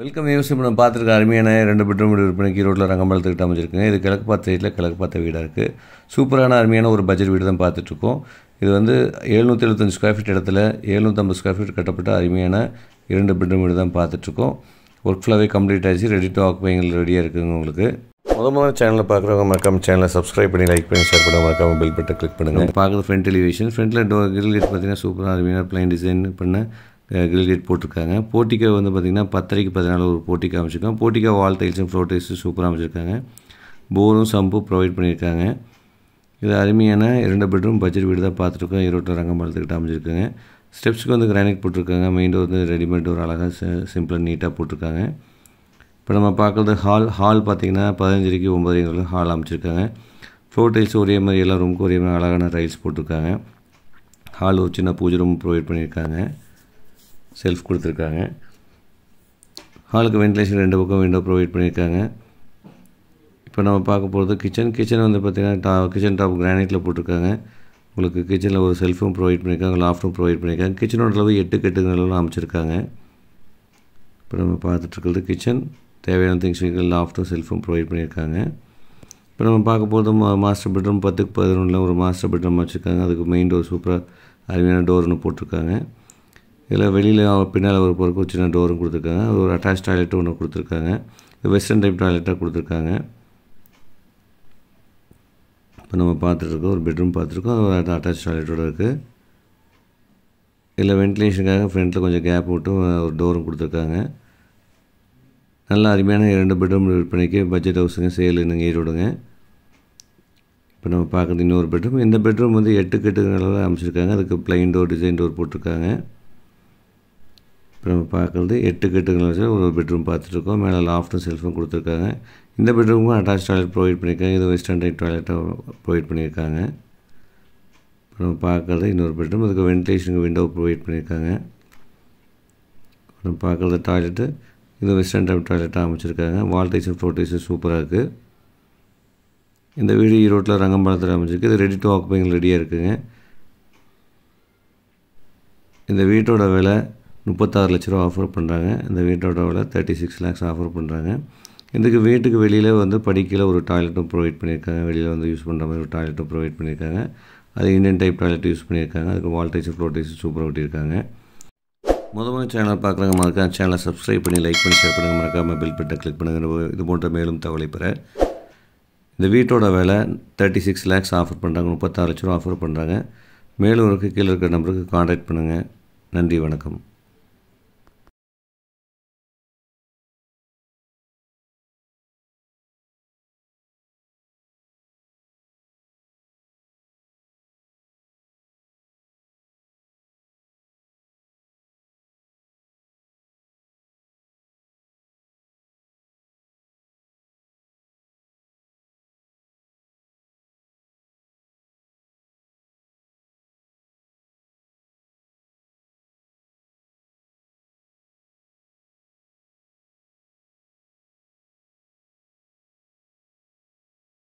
welcome use இப்போ நம்ம பார்த்துருக்க அருமையான ரெண்டு பெட்ரூம் வீடு விற்பனைக்கு ரோட்டில் ரங்கம்பாளத்துக்கிட்ட அமைச்சிருக்கேன் இது கிழக்கு பார்த்த வீட்டில் கிழக்கு பார்த்த வீடாக இருக்குது சூப்பரான அருமையான ஒரு பட்ஜெட் வீடு தான் பார்த்துட்ருக்கோம் இது வந்து எழுநூற்றி எழுபத்தஞ்சு ஸ்கொயர் ஃபீட் இடத்துல எழுநூற்றம்பது ஸ்கொயர் ஃபீட் கட்டப்பட்ட அருமையான இரண்டு பெட்ரூம் வீடு தான் பார்த்துட்ருக்கோம் ஒர்க் ஃபுல்லாகவே கம்ப்ளீட் ஆகிடுச்சு ரெடி டு ஆக்குப்பைங்கள் ரெடியாக இருக்குங்க உங்களுக்கு முத முதல் சேனலில் பார்க்குறவங்க மறக்காம சேனலை சப்ஸ்கிரைப் பண்ணி லைக் பண்ணி ஷேர் பண்ணி மறக்காம பெல் பட்டை கிளிக் பண்ணுங்கள் பார்க்குறது front television front door grill பார்த்தீங்கன்னா சூப்பராக அருமையான பிளைன் டிசைன் பண்ண கிரில்கேட் போட்டிருக்காங்க போட்டிக்கு வந்து பார்த்திங்கன்னா பத்தரைக்கு பதினாலு ஒரு போர்ட்டிக்கோ அமைச்சிருக்காங்க போர்ட்டிக்கோ வால் டைல்ஸும் ஃப்ளோர் டைல்ஸும் சூப்பராக அமைச்சிருக்காங்க போரும் சம்பு ப்ரொவைட் பண்ணியிருக்காங்க இது அருமையான இரண்டு பெட்ரூம் பட்ஜெட் வீடு தான் பார்த்துருக்கோம் இருபத்தோரு ரங்கம்பாளத்துக்கிட்ட அமைச்சிருக்காங்க ஸ்டெப்ஸுக்கு வந்து கிரானைட் போட்டிருக்காங்க மெயின் டோர் வந்து ரெடிமேட் டோர் அழகாக சிம்பிளாக நீட்டாக போட்டிருக்காங்க இப்போ நம்ம பார்க்குறது ஹால் ஹால் பார்த்திங்கன்னா பதினஞ்சரைக்கு ஒம்பதரைங்களுக்கு ஹால் அமைச்சிருக்காங்க ஃப்ளோர் டைல்ஸ் ஒரே மாதிரி எல்லா ரூமுக்கும் ஒரே மாதிரி அழகான டைல்ஸ் போட்டிருக்காங்க ஹால் ஒரு சின்ன பூஜை ரூம் ப்ரொவைட் பண்ணியிருக்காங்க செல்ஃப் கொடுத்துருக்காங்க ஹாலுக்கு வென்டிலேஷன் ரெண்டு பக்கம் விண்டோ ப்ரொவைட் பண்ணியிருக்காங்க இப்போ நம்ம பார்க்க போகிறது கிச்சன் கிச்சன் வந்து பார்த்திங்கன்னா டா கிச்சன் டாப் கிரானைட்டில் போட்டிருக்காங்க உங்களுக்கு கிச்சனில் ஒரு செல்ஃபும் ப்ரொவைட் பண்ணியிருக்காங்க லாஃப்ட்டும் ப்ரொவைட் பண்ணியிருக்காங்க கிச்சனோட அளவு எட்டு கட்டுங்களும் அமைச்சிருக்காங்க இப்போ நம்ம பார்த்துட்ருக்கிறது கிச்சன் தேவையான திங்ஸ் லாஃப்ட்டும் செல்ஃபும் ப்ரொவைட் பண்ணியிருக்காங்க இப்போ நம்ம பார்க்க போகிறது மா மாஸ்டர் பெட்ரூம் பத்துக்கு பதினொன்றில் ஒரு மாஸ்டர் பெட்ரூம் வச்சுருக்காங்க அதுக்கு மெயின் டோர் சூப்பராக அருமையான டோர் ஒன்று போட்டிருக்காங்க இதில் வெளியில் பின்னால் ஒரு பொறுப்பு சின்ன டோரும் கொடுத்துருக்காங்க ஒரு அட்டாச் டாய்லெட்டும் ஒன்று கொடுத்துருக்காங்க வெஸ்டர்ன் டைப் டாய்லெட்டாக கொடுத்துருக்காங்க இப்போ நம்ம பார்த்துட்ருக்கோம் ஒரு பெட்ரூம் பார்த்துருக்கோம் அது ஒரு அட்டாச் டாய்லெட்டோடு இருக்குது இதில் வென்டிலேஷனுக்காக ஃப்ரண்ட்டில் கொஞ்சம் கேப் விட்டும் ஒரு டோரும் கொடுத்துருக்காங்க நல்ல அருமையான இரண்டு பெட்ரூம் விற்பனைக்கு பட்ஜெட் ஹவுஸுங்க சேல் இன்னுங்க ஏறிவிடுங்க இப்போ நம்ம பார்க்குறது இன்னொரு பெட்ரூம் இந்த பெட்ரூம் வந்து எட்டு கெட்டு அளவில் அமைச்சிருக்காங்க அதுக்கு பிளைன் டோர் டிசைன் டோர் போட்டிருக்காங்க இப்போ நம்ம பார்க்குறது எட்டு வச்சு ஒரு பெட்ரூம் பார்த்துட்ருக்கோம் மேலே லாஃப்ட்டும் செல்ஃபும் கொடுத்துருக்காங்க இந்த பெட்ரூமுக்கும் அட்டாச் டாய்லெட் ப்ரொவைட் பண்ணியிருக்காங்க இது வெஸ்டர்ன் டைப் டாய்லெட்டாக ப்ரொவைட் பண்ணியிருக்காங்க அப்புறம் பார்க்குறது இன்னொரு பெட்ரூம் அதுக்கு வென்டிலேஷனுக்கு விண்டோ ப்ரொவைட் பண்ணியிருக்காங்க அப்புறம் பார்க்குறது டாய்லெட்டு இது வெஸ்டர்ன் டைப் டாய்லெட்டாக அமைச்சிருக்காங்க வால் டைஸும் ஃப்ளோர் சூப்பராக இருக்குது இந்த வீடு ஈரோட்டில் ரங்கம்பாளத்தில் அமைச்சிருக்கு இது ரெடி டு ஆக்குப்பைங்க ரெடியாக இருக்குதுங்க இந்த வீட்டோட விலை முப்பத்தாறு லட்ச ரூபா ஆஃபர் பண்ணுறாங்க இந்த வீட்டோட விலை தேர்ட்டி சிக்ஸ் லேக்ஸ் ஆஃபர் பண்ணுறாங்க இதுக்கு வீட்டுக்கு வெளியில் வந்து படிக்கையில் ஒரு டாய்லெட்டும் ப்ரொவைட் பண்ணியிருக்காங்க வெளியில் வந்து யூஸ் பண்ணுற மாதிரி ஒரு டாய்லெட்டும் ப்ரொவைட் பண்ணியிருக்காங்க அது இந்தியன் டைப் டாய்லெட் யூஸ் பண்ணியிருக்காங்க அதுக்கு வால்டேஜ் ஃப்ளோட்டேஜ் சூப்பராக ஒட்டியிருக்காங்க முதல்ல சேனல் பார்க்குறவங்க மறக்காம சேனலை சப்ஸ்கிரைப் பண்ணி லைக் பண்ணி ஷேர் பண்ணுங்கள் மறக்காமல் பில் பட்டை கிளிக் பண்ணுங்கள் இது போன்ற மேலும் தகவலை பெற இந்த வீட்டோட விலை தேர்ட்டி சிக்ஸ் லேக்ஸ் ஆஃபர் பண்ணுறாங்க முப்பத்தாறு லட்ச ரூபா ஆஃபர் பண்ணுறாங்க மேலும் இருக்க கீழே இருக்கிற நம்பருக்கு காண்டாக்ட் பண்ணுங்கள் நன்றி வணக்கம்